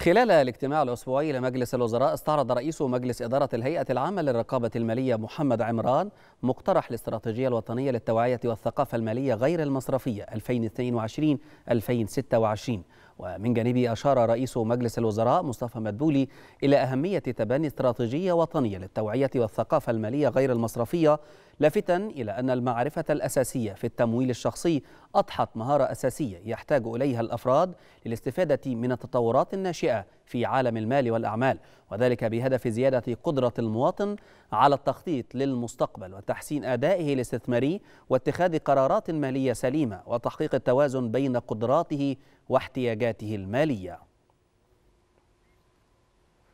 خلال الاجتماع الأسبوعي لمجلس الوزراء استعرض رئيس مجلس إدارة الهيئة العامة للرقابة المالية محمد عمران مقترح الاستراتيجية الوطنية للتوعية والثقافة المالية غير المصرفية 2022-2026 ومن جانبه أشار رئيس مجلس الوزراء مصطفى مدبولي إلى أهمية تبني استراتيجية وطنية للتوعية والثقافة المالية غير المصرفية لافتا إلى أن المعرفة الأساسية في التمويل الشخصي أضحت مهارة أساسية يحتاج إليها الأفراد للاستفادة من التطورات الناشئة في عالم المال والأعمال وذلك بهدف زيادة قدرة المواطن على التخطيط للمستقبل وتحسين أدائه الاستثماري واتخاذ قرارات مالية سليمة وتحقيق التوازن بين قدراته واحتياجاته المالية